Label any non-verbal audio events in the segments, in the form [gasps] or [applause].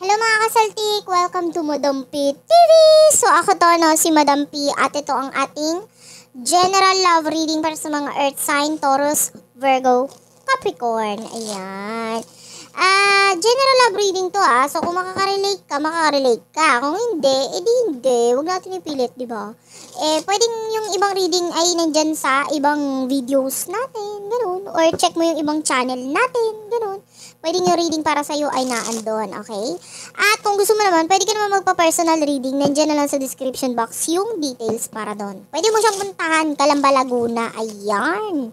Hello mga kasaltik! Welcome to Madam P TV! So ako to, no, si Madam P at ito ang ating general love reading para sa mga earth sign, Taurus, Virgo, Capricorn. Ayan. Ah, uh, general love reading to ah. So kung makaka-relate ka, makaka-relate ka. Kung hindi, edi hindi. Huwag natin ipilit, di ba? Eh, pwedeng yung ibang reading ay nandyan sa ibang videos natin, ganun. Or check mo yung ibang channel natin, ganun pwedeng yung reading para sa'yo ay naandon, okay? At kung gusto mo naman, pwede ka naman magpa-personal reading. Nandiyan na lang sa description box yung details para doon. Pwede mo siyang puntahan, Kalamba, Laguna. Ayan.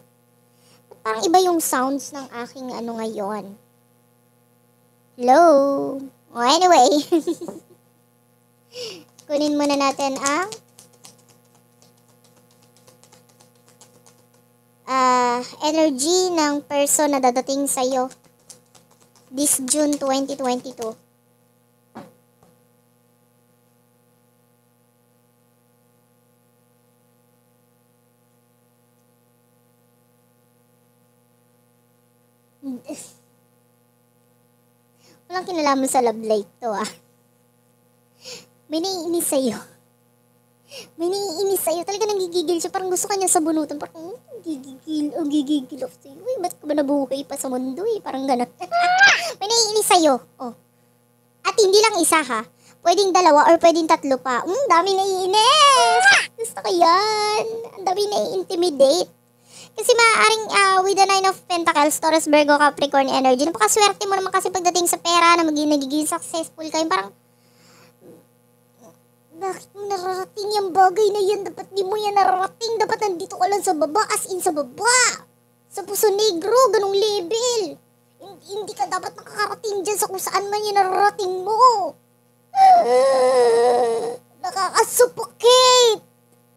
Parang iba yung sounds ng aking ano ngayon. Hello? Oh, anyway. [laughs] Kunin muna natin ang uh, energy ng person na dadating sa'yo this June 2022. [laughs] Walang kinalaman sa love life to ah. May naiinis sa'yo. May naiinis sa'yo. Talaga nanggigigil siya. Parang gusto kanya sabunutan. Parang hmm, gigigil o oh, gigigil of sa'yo. Uy, ba't ka ba nabuhay pa sa mundo eh? Parang ganun. [laughs] May naiinis sa'yo. Oh. At hindi lang isa ha. Pwedeng dalawa or pwedeng tatlo pa. Hmm, dami naiinis. Gusto ko yan. Ang dami nai-intimidate. Kasi maaaring uh, with the Nine of Pentacles, Taurus, Virgo, Capricorn energy, napakaswerte mo naman kasi pagdating sa pera na magiging nagiging successful kayo. Parang bakit mo nararating yung bagay na yan? Dapat di mo yan nararating. Dapat nandito ka lang sa baba, as in sa baba. Sa puso negro, ganong level. Hindi hindi ka dapat nakakarating dyan sa kung saan man yan nararating mo. [gasps] Nakakasupokate.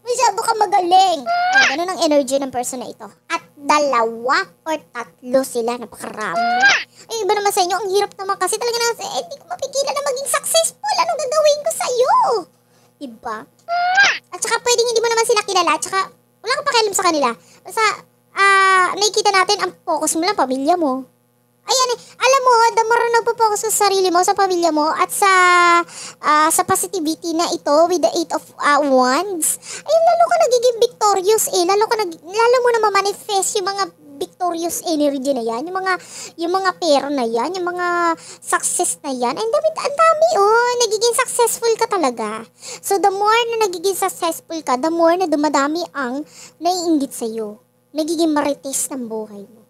Masyado ka magaling. Ah, ganun ang energy ng person na ito. At dalawa or tatlo sila, napakarami. Ay, iba naman sa inyo, ang hirap naman kasi talaga na, eh, hindi ko mapigilan na maging successful. Anong gagawin ko sa'yo? Diba? At saka pwedeng hindi mo naman sila kilala. At saka wala kang pakialam sa kanila. Basta, ah, uh, nakikita natin ang focus mo lang, pamilya mo. Ayan eh, alam mo, the more nagpo-focus sa sarili mo, sa pamilya mo, at sa uh, sa positivity na ito with the eight of uh, wands, ay lalo ka nagiging victorious eh. Lalo, ka nag, lalo mo na mamanifest yung mga victorious energy na yan, yung mga, yung mga pera na yan, yung mga success na yan, And dami, ang dami, oh, nagiging successful ka talaga. So, the more na nagiging successful ka, the more na dumadami ang naiingit sa'yo. Nagiging marites ng buhay mo.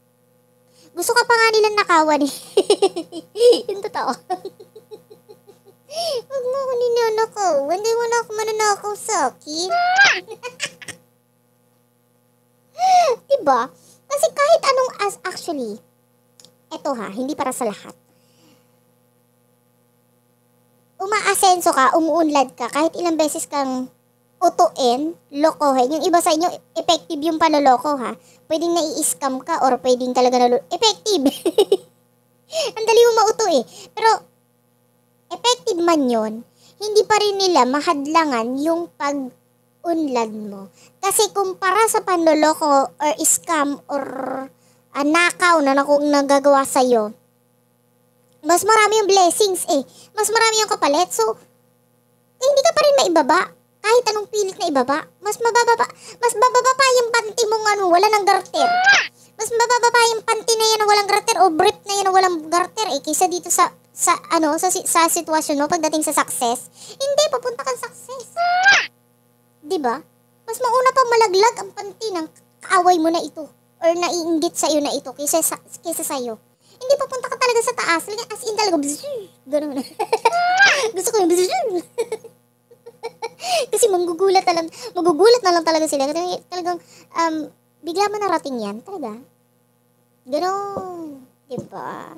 Gusto ka pa nga nilang nakawan eh. [laughs] yung totoo. [laughs] Huwag mo ako ninanakaw. Hindi mo na ako mananakaw sa akin. [laughs] diba? Kasi kahit anong as actually, eto ha, hindi para sa lahat. Umaasenso ka, umuunlad ka, kahit ilang beses kang utuin, lokohin. Yung iba sa inyo, effective yung paloloko ha. Pwedeng nai-scam ka or pwedeng talaga na Effective! [laughs] Ang dali mo mauto eh. Pero, effective man yon hindi pa rin nila mahadlangan yung pag unlad mo. Kasi kumpara sa panloloko or scam or uh, nakaw na kung nagagawa sa'yo, mas marami yung blessings eh. Mas marami yung kapalit. So, eh, hindi ka pa rin maibaba. Kahit anong pilit na ibaba, mas mabababa, mas bababa pa yung panty mong ano, wala ng garter. Mas mababa pa yung panty na yan na walang garter o brief na yan na walang garter eh, kaysa dito sa sa ano sa sa sitwasyon mo pagdating sa success. Hindi papunta kang success. 'Di ba? Mas mauna pa malaglag ang panty ng kaaway mo na ito or naiinggit sa iyo na ito kaysa sa kaysa sa iyo. Hindi papunta ka talaga sa taas, like as in talaga ganoon. [laughs] Gusto ko yung [laughs] Kasi manggugulat na lang, magugulat na lang talaga sila. Kasi talagang um, bigla man narating yan, talaga. Ganon. Diba?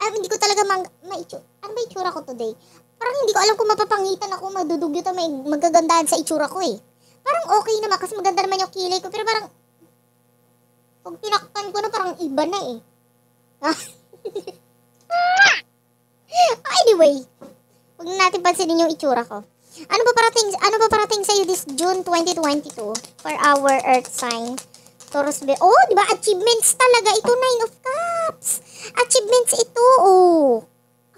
Ah, hindi ko talaga mang... Maichu, ano ba itsura ko today? Parang hindi ko alam kung mapapangitan ako, madudugyot may magagandahan sa itsura ko eh. Parang okay naman kasi maganda naman yung kilay ko pero parang pag pinaktan ko na parang iba na eh. Ah! [laughs] Ah, anyway, huwag na natin pansinin yung itsura ko. Ano ba parating ano ba parating sa iyo this June 2022 for our earth sign? Taurus Be. Oh, di ba achievements talaga ito Nine of Cups. Achievements ito. Oh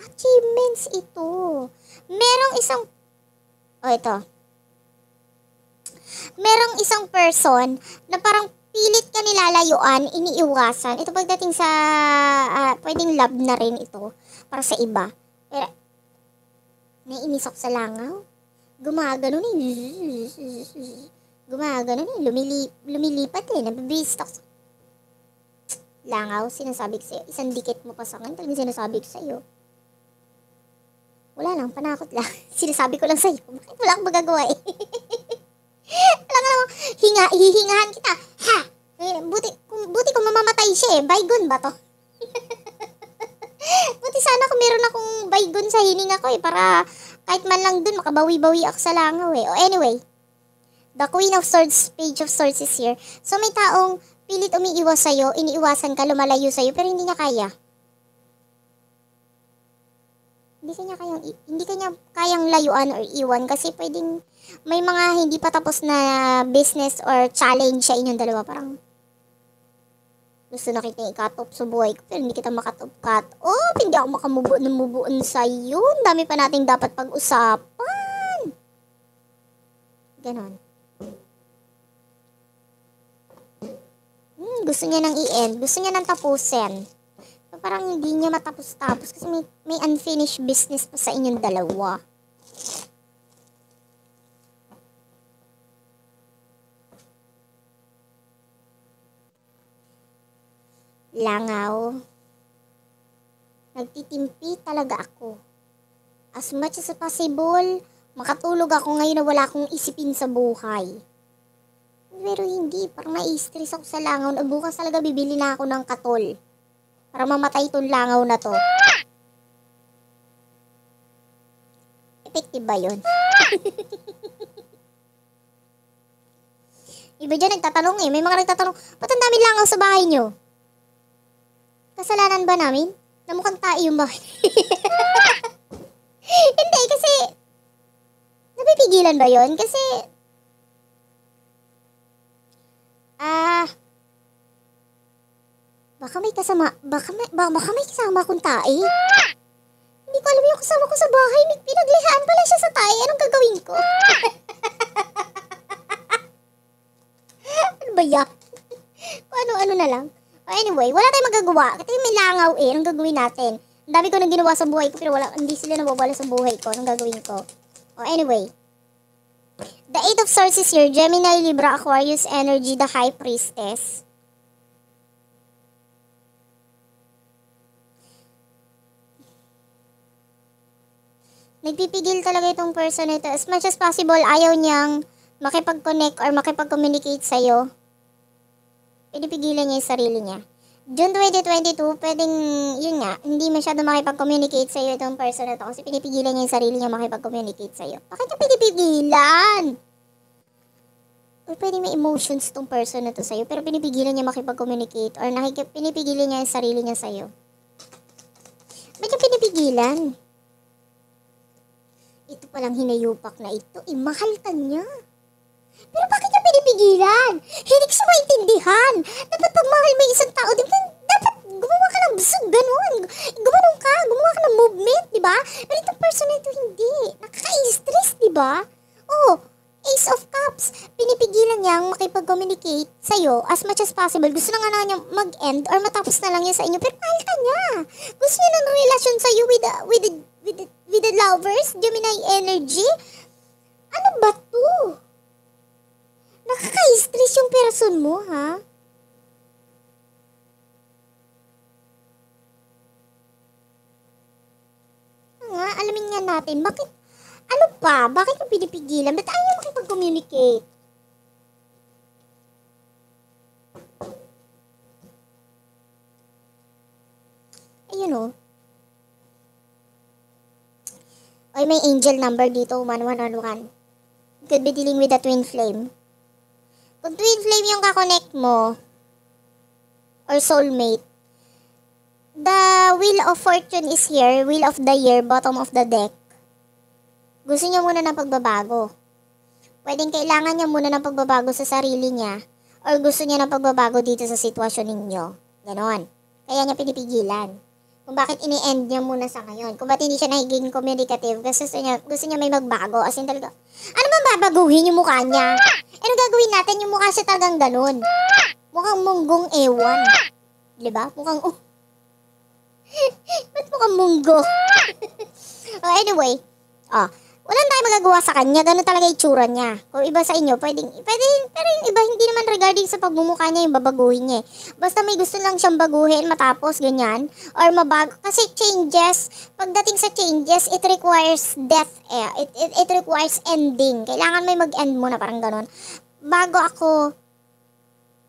achievements ito. Merong isang... Oh, ito. Merong isang person na parang pilit ka nilalayuan, iniiwasan. Ito pagdating sa... Uh, pwedeng love na rin ito para sa iba. Pero... Naiinis sa langaw. Gumagano na eh. Gumagano na eh. Lumili, lumilipat eh. Nabibist sa langaw, sinasabi ko sa'yo. Isang dikit mo pa sa akin, talagang sinasabi ko sa'yo. Wala lang, panakot lang. [laughs] Sinasabi ko lang sa'yo, bakit wala akong magagawa eh. wala [laughs] ka hinga, hihingahan kita. Ha! Eh, buti, kung, buti kung mamamatay siya eh, baygon ba to? [laughs] buti sana kung meron akong baygon sa hininga ko eh, para kahit man lang dun, makabawi-bawi ako sa langaw eh. Oh, anyway, the Queen of Swords, Page of Swords is here. So may taong pilit umiiwas sa'yo, iniiwasan ka, lumalayo sa'yo, pero hindi niya kaya hindi kanya kayang hindi kanya kayang layuan or iwan kasi pwedeng may mga hindi pa tapos na business or challenge sa inyong dalawa parang gusto na kita i-cut off sa buhay ko pero hindi kita makatop cut off oh, hindi ako makamubo ng mubuon sa iyo dami pa nating dapat pag-usapan ganon hmm, gusto niya nang i-end gusto niya nang tapusin parang hindi niya matapos-tapos kasi may, may unfinished business pa sa inyong dalawa. Langaw. Nagtitimpi talaga ako. As much as possible, makatulog ako ngayon na wala akong isipin sa buhay. Pero hindi, parang na-stress ako sa langaw na bukas talaga bibili na ako ng katol. Para mamatay itong langaw na to. Effective ba yun? [laughs] Iba dyan nagtatanong eh. May mga nagtatanong, ba't ang daming langaw sa bahay nyo? Kasalanan ba namin? Namukhang mukhang tayo yung bahay. [laughs] Hindi, kasi... Napipigilan ba yon Kasi... Ah... Uh, Baka may kasama, baka may, ba, baka may kasama akong tae. Hindi ko alam yung kasama ko sa bahay. May pinaglihaan pala siya sa tae. Anong gagawin ko? [laughs] ano ba yak? Ano-ano na lang. Oh, anyway, wala tayong magagawa. Kasi may langaw eh. Anong gagawin natin? Ang dami ko nang ginawa sa buhay ko pero wala, hindi sila nawawala sa buhay ko. Anong gagawin ko? Oh, anyway. The eight of swords is here. Gemini, Libra, Aquarius, Energy, the High Priestess. nagpipigil talaga itong person na ito. As much as possible, ayaw niyang makipag-connect or makipag-communicate sa'yo. Pinipigilan niya yung sarili niya. June 2022, pwedeng, yun nga, hindi masyado makipag-communicate sa'yo itong person na ito kasi pinipigilan niya yung sarili niya makipag-communicate sa'yo. Bakit niya pinipigilan? Or pwede may emotions tong person na to sa'yo pero pinipigilan niya makipag-communicate or nakikip, pinipigilan niya yung sarili niya sa'yo. Ba't niya pinipigilan? palang hinayupak na ito, eh, mahal ka niya. Pero bakit niya pinipigilan? Hindi ko siya maintindihan. Dapat pagmahal mahal mo isang tao, di ba, dapat gumawa ka ng busog, ganun. Gumanong ka, gumawa ka ng movement, di ba? Pero itong person na ito, hindi. Nakaka-stress, di ba? Oh, Ace of Cups. Pinipigilan niya ang makipag-communicate sa'yo as much as possible. Gusto na nga na niya mag-end or matapos na lang niya sa inyo. Pero mahal ka niya. Gusto niya ng relasyon sa'yo with, a, uh, with a lovers, Gemini energy? Ano ba to? Nakaka-stress yung person mo, ha? Nga, alamin nga natin, bakit, ano pa, bakit ka pinipigilan? Ba't ayaw makipag-communicate? Ayun o. Oh. Oy, may angel number dito, 1111. Could be dealing with a twin flame. Kung twin flame yung kakonect mo, or soulmate, the Wheel of Fortune is here, Wheel of the Year, bottom of the deck. Gusto niya muna ng pagbabago. Pwedeng kailangan niya muna ng pagbabago sa sarili niya or gusto niya ng pagbabago dito sa sitwasyon ninyo. Ganon. Kaya niya pinipigilan kung bakit ini-end niya muna sa ngayon. Kung bakit hindi siya nagiging communicative kasi gusto niya, gusto niya may magbago. As in talaga, ano bang babaguhin yung mukha niya? ano gagawin natin? Yung mukha siya talagang ganun. Mukhang munggong ewan. Diba? Mukhang, oh. [laughs] Ba't mukhang munggo? [laughs] oh, anyway. Oh, wala tayong magagawa sa kanya. Ganun talaga itsura niya. Kung iba sa inyo, pwedeng, pwedeng, pero yung iba hindi naman regarding sa pagmumukha niya yung babaguhin niya. Eh. Basta may gusto lang siyang baguhin, matapos, ganyan, or mabago. Kasi changes, pagdating sa changes, it requires death, eh. it, it, it requires ending. Kailangan may mag-end muna, parang ganun. Bago ako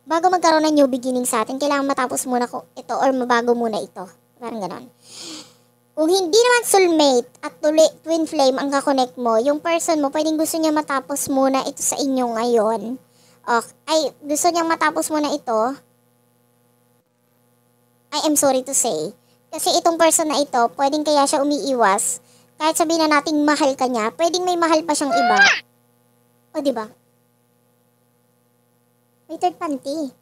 bago magkaroon ng new beginning sa atin, kailangan matapos muna ko ito or mabago muna ito. Parang ganon. Kung hindi naman soulmate at tuli, twin flame ang kakonect mo, yung person mo, pwedeng gusto niya matapos muna ito sa inyo ngayon. Okay. Ay, gusto niya matapos muna ito. I am sorry to say. Kasi itong person na ito, pwedeng kaya siya umiiwas. Kahit sabihin na nating mahal ka niya, pwedeng may mahal pa siyang iba. O, di ba? May third panty.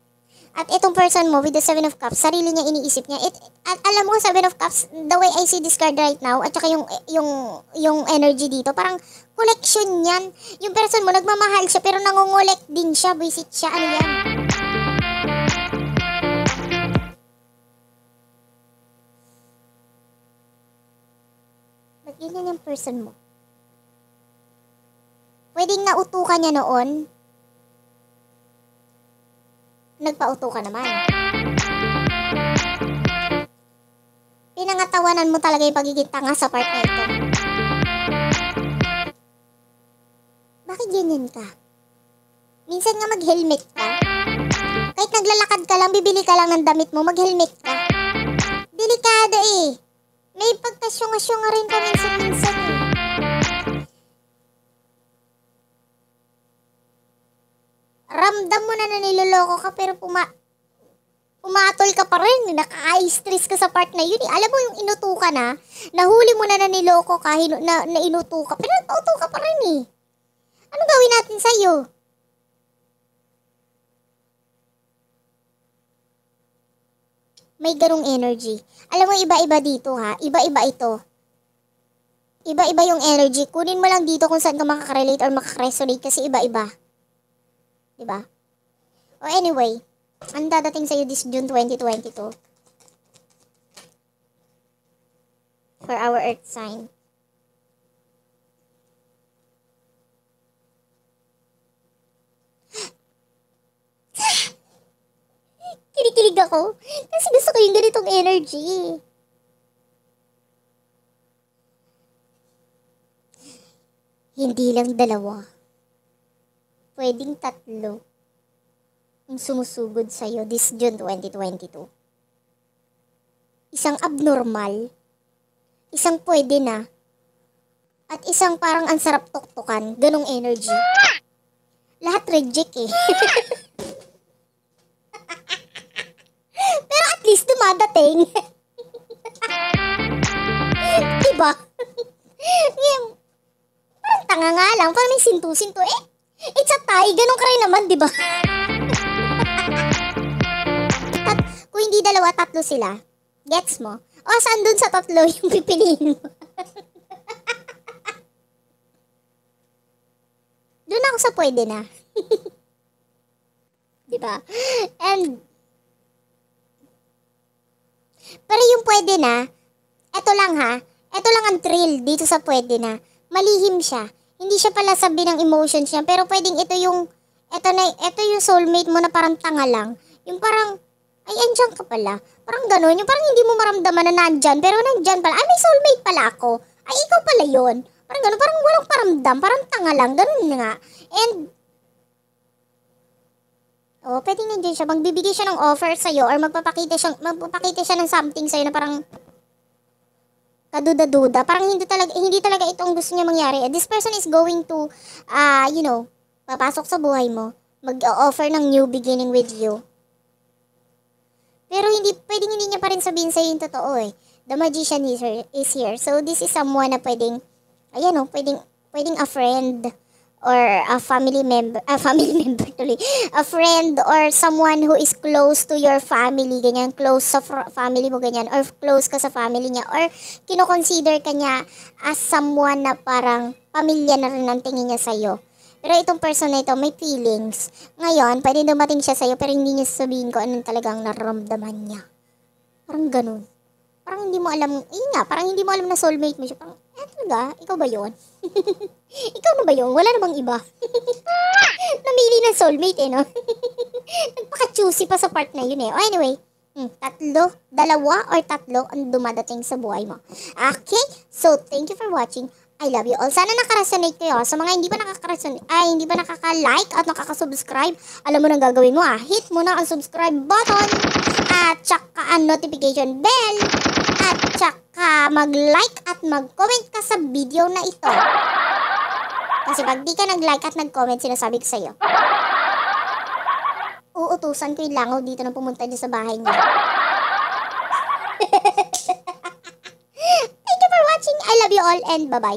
At itong person mo with the Seven of Cups, sarili niya iniisip niya. It, at alam mo, Seven of Cups, the way I see this card right now, at saka yung, yung, yung energy dito, parang collection yan. Yung person mo, nagmamahal siya, pero nangongolect din siya, visit siya, ano yan. Ba't ganyan yung person mo? Pwedeng nautukan niya noon, nagpauto ka naman. Pinangatawanan mo talaga yung pagiging tanga sa part na ito. Bakit ganyan ka? Minsan nga mag-helmet ka. Kahit naglalakad ka lang, bibili ka lang ng damit mo, mag-helmet ka. Delikado eh. May pagkasyunga-syunga rin paminsan-minsan eh. ramdam mo na na niloloko ka pero puma umatol ka pa rin, nakaka stress ka sa part na yun. Eh. Alam mo yung inutukan ka na, nahuli mo na na niloko ka, hinu- na, na inutuka, pero nauto pa rin eh. Ano gawin natin sa'yo? May ganong energy. Alam mo, iba-iba dito ha. Iba-iba ito. Iba-iba yung energy. Kunin mo lang dito kung saan ka makakarelate or makakaresonate kasi iba-iba. 'Di ba? Oh, anyway, ang dadating sa iyo this June 2022 for our earth sign. [gasps] Kinikilig ako kasi gusto ko yung ganitong energy. Hindi lang dalawa pwedeng tatlo yung sumusugod sa iyo this June 2022. Isang abnormal, isang pwede na, at isang parang ang sarap tuktukan, ganong energy. Lahat reject eh. [laughs] Pero at least dumadating. [laughs] diba? [laughs] Ngayon, parang tanga nga lang, parang may sinto-sinto eh. It's a tie. Ganun ka rin naman, di ba? Tat- kung hindi dalawa, tatlo sila. Gets mo? O, saan dun sa tatlo yung pipiliin mo? [laughs] dun ako sa pwede na. [laughs] di ba? And, pero yung pwede na, eto lang ha, eto lang ang thrill dito sa pwede na, malihim siya hindi siya pala sabi ng emotions niya, pero pwedeng ito yung, ito na, ito yung soulmate mo na parang tanga lang. Yung parang, ay, andyan ka pala. Parang ganun, yung parang hindi mo maramdaman na nandyan, pero nandyan pala. Ay, may soulmate pala ako. Ay, ikaw pala yon Parang ganun, parang walang paramdam, parang tanga lang, ganun nga. And, oh, pwedeng nandiyan siya, magbibigay siya ng offer sa'yo or magpapakita siya, magpapakita siya ng something sa'yo na parang, kaduda-duda. Parang hindi talaga, hindi talaga ito ang gusto niya mangyari. Eh, this person is going to, uh, you know, papasok sa buhay mo. Mag-offer ng new beginning with you. Pero hindi, pwedeng hindi niya pa rin sabihin sa'yo yung totoo eh. The magician is, is here. So this is someone na pwedeng, ayan o, oh, pwedeng, pwedeng a friend or a family member, a family [laughs] member tuloy, a friend or someone who is close to your family, ganyan, close sa family mo, ganyan, or close ka sa family niya, or kinoconsider ka niya as someone na parang pamilya na rin ang tingin niya sa'yo. Pero itong person na ito, may feelings. Ngayon, pwede dumating siya sa'yo, pero hindi niya sabihin ko anong talagang naramdaman niya. Parang ganun. Parang hindi mo alam, yun nga, parang hindi mo alam na soulmate mo siya. Parang, eh, ba? Ikaw ba yon? [laughs] Ikaw na ba yon? Wala na bang iba? [laughs] Namili ng soulmate eh, no? [laughs] Nagpaka-choosy pa sa part na yun eh. Oh, anyway, Hmm, tatlo, dalawa or tatlo ang dumadating sa buhay mo. Okay? So, thank you for watching. I love you all. Sana nakaresonate kayo. Sa mga hindi pa nakakaresonate, ay hindi pa nakaka-like at nakaka-subscribe, alam mo nang gagawin mo ah. Hit mo na ang subscribe button at saka ang notification bell at saka ka mag-like at mag-comment ka sa video na ito. Kasi pag di ka nag-like at nag-comment, sinasabi ko sa'yo. Uutusan ko yung langaw dito na pumunta niya sa bahay niya. [laughs] Thank you for watching. I love you all and bye-bye.